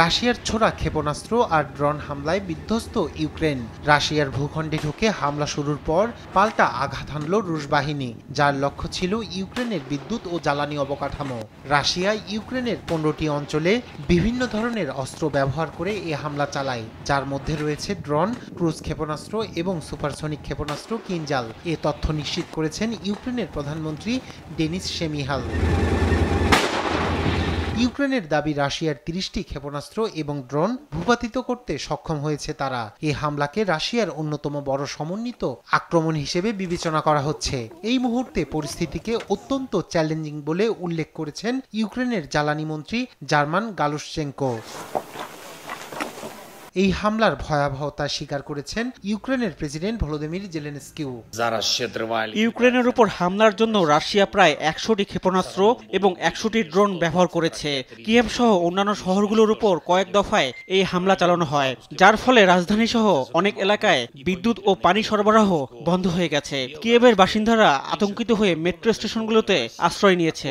রাশিয়ার ছোড়া ক্ষেপণাস্ত্র আর ড্রোন হামলায় বিধ্বস্ত ইউক্রেন রাশিয়ার ভূখণ্ডে ঢুকে হামলা শুরুর পর পাল্টা আঘাত হানল রুশ বাহিনী যার লক্ষ্য ছিল ইউক্রেনের বিদ্যুৎ ও জ্বালানি অবকাঠামো রাশিয়া ইউক্রেনের পনেরোটি অঞ্চলে বিভিন্ন ধরনের অস্ত্র ব্যবহার করে এ হামলা চালায় যার মধ্যে রয়েছে ড্রোন ক্রুজ ক্ষেপণাস্ত্র এবং সুপারসনিক ক্ষেপণাস্ত্র কিনজাল এ তথ্য নিশ্চিত করেছেন ইউক্রেনের প্রধানমন্ত্রী ডেনিস সেমিহাল ইউক্রেনের দাবি রাশিয়ার তিরিশটি ক্ষেপণাস্ত্র এবং ড্রোন ভূপাতিত করতে সক্ষম হয়েছে তারা এ হামলাকে রাশিয়ার অন্যতম বড় সমন্বিত আক্রমণ হিসেবে বিবেচনা করা হচ্ছে এই মুহূর্তে পরিস্থিতিকে অত্যন্ত চ্যালেঞ্জিং বলে উল্লেখ করেছেন ইউক্রেনের জ্বালানি মন্ত্রী জার্মান গালুসচেঙ্কো এই হামলার ভয়াবহতা স্বীকার করেছেন ইউক্রেনের প্রেসিডেন্ট ভলোদিমির জেলেনস্কিও ইউক্রেনের উপর হামলার জন্য রাশিয়া প্রায় একশোটি ক্ষেপণাস্ত্র এবং একশোটি ড্রোন ব্যবহার করেছে কিয়েভ সহ অন্যান্য শহরগুলোর উপর কয়েক দফায় এই হামলা চালানো হয় যার ফলে রাজধানী সহ অনেক এলাকায় বিদ্যুৎ ও পানি সরবরাহ বন্ধ হয়ে গেছে কিয়েভের বাসিন্দারা আতঙ্কিত হয়ে মেট্রো স্টেশনগুলোতে আশ্রয় নিয়েছে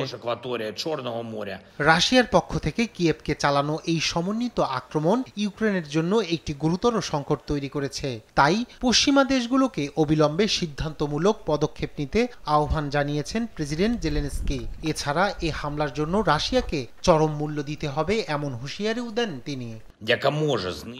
রাশিয়ার পক্ষ থেকে কিয়েভকে চালানো এই সমন্বিত আক্রমণ ইউক্রেনের জন্য জন্য একটি গুরুতর সংকট তৈরি করেছে তাই পশ্চিমা দেশগুলোকে অবিলম্বে সিদ্ধান্তমূলক পদক্ষেপ নিতে আহ্বান জানিয়েছেন প্রেসিডেন্ট জেলেনস্কি এছাড়া এ হামলার জন্য রাশিয়াকে চরম মূল্য দিতে হবে এমন হুঁশিয়ারিও দেন তিনি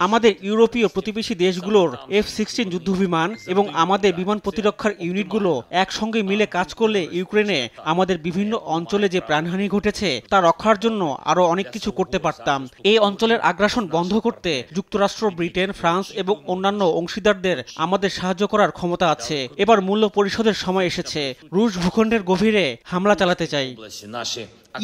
আমাদের ইউরোপীয় প্রতিবেশী দেশগুলোর এফ সিক্সটিন যুদ্ধবিমান এবং আমাদের বিমান প্রতিরক্ষার ইউনিটগুলো একসঙ্গে মিলে কাজ করলে ইউক্রেনে আমাদের বিভিন্ন অঞ্চলে যে প্রাণহানি ঘটেছে তা রক্ষার জন্য আরো অনেক কিছু করতে পারতাম এই অঞ্চলের আগ্রাসন বন্ধ করতে যুক্তরাষ্ট্র যুক্তরাষ্ট্র ব্রিটেন ফ্রান্স এবং অন্যান্য অংশীদারদের আমাদের সাহায্য করার ক্ষমতা আছে এবার মূল্য পরিশোধের সময় এসেছে রুশ ভূখণ্ডের গভীরে হামলা চালাতে চাই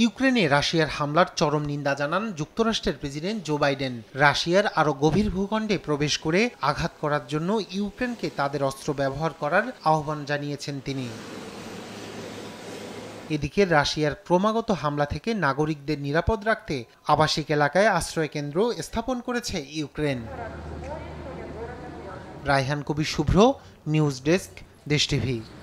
ইউক্রেনে রাশিয়ার হামলার চরম নিন্দা জানান যুক্তরাষ্ট্রের প্রেসিডেন্ট জো বাইডেন রাশিয়ার আরও গভীর ভূখণ্ডে প্রবেশ করে আঘাত করার জন্য ইউক্রেনকে তাদের অস্ত্র ব্যবহার করার আহ্বান জানিয়েছেন তিনি এদিকে রাশিয়ার ক্রমাগত হামলা থেকে নাগরিকদের নিরাপদ রাখতে আবাসিক এলাকায় আশ্রয়কেন্দ্র স্থাপন করেছে Ukraine Raihan Kabi Shubhro news desk Desh TV